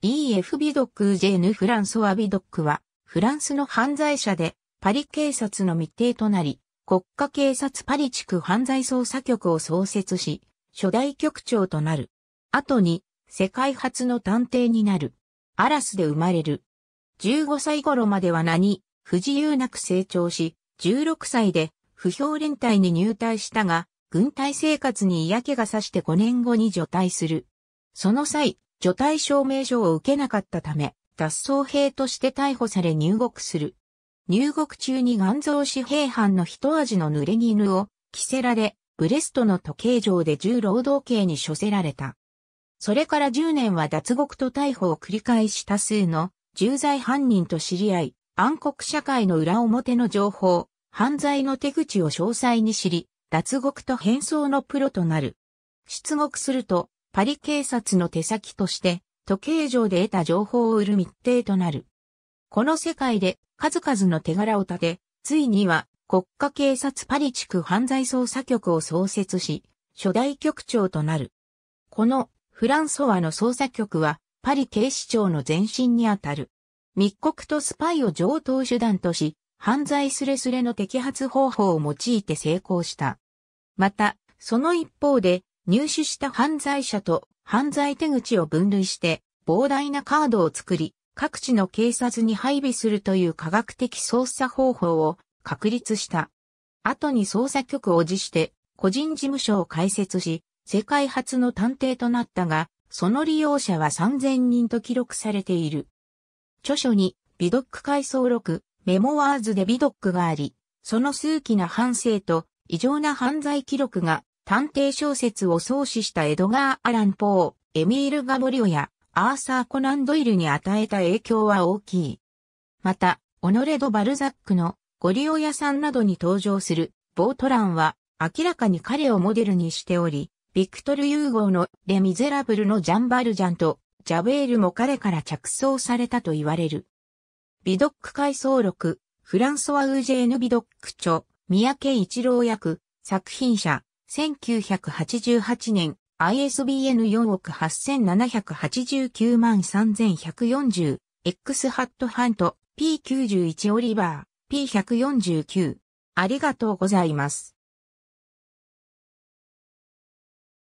EF ビドック・ジェーヌ・フランソワ・ビドックは、フランスの犯罪者で、パリ警察の密偵となり、国家警察パリ地区犯罪捜査局を創設し、初代局長となる。後に、世界初の探偵になる。アラスで生まれる。15歳頃までは何、不自由なく成長し、16歳で、不評連隊に入隊したが、軍隊生活に嫌気がさして5年後に除隊する。その際、除隊証明書を受けなかったため、脱走兵として逮捕され入国する。入国中に岩蔵紙兵犯の一味の濡れ衣を着せられ、ブレストの時計上で重労働刑に処せられた。それから10年は脱獄と逮捕を繰り返し多数の重罪犯人と知り合い、暗黒社会の裏表の情報、犯罪の手口を詳細に知り、脱獄と変装のプロとなる。出獄すると、パリ警察の手先として、時計上で得た情報を売る密偵となる。この世界で数々の手柄を立て、ついには国家警察パリ地区犯罪捜査局を創設し、初代局長となる。このフランソワの捜査局はパリ警視庁の前身にあたる。密告とスパイを上等手段とし、犯罪すれすれの摘発方法を用いて成功した。また、その一方で、入手した犯罪者と犯罪手口を分類して膨大なカードを作り、各地の警察に配備するという科学的捜査方法を確立した。後に捜査局を辞して個人事務所を開設し、世界初の探偵となったが、その利用者は3000人と記録されている。著書に、ビドック回想録、メモワーズでビドックがあり、その数奇な反省と異常な犯罪記録が探偵小説を創始したエドガー・アラン・ポー、エミール・ガボリオやアーサー・コナン・ドイルに与えた影響は大きい。また、オノレド・バルザックのゴリオ屋さんなどに登場するボートランは明らかに彼をモデルにしており、ビクトル・ユーゴーのレ・ミゼラブルのジャンバルジャンとジャベールも彼から着想されたと言われる。ビドック回想録、フランソワ・ウージェーヌ・ビドック著、三宅一郎役、作品者、1988年、ISBN 4億8789万 3140X ハットハント P91 オリバー P149 ありがとうございます。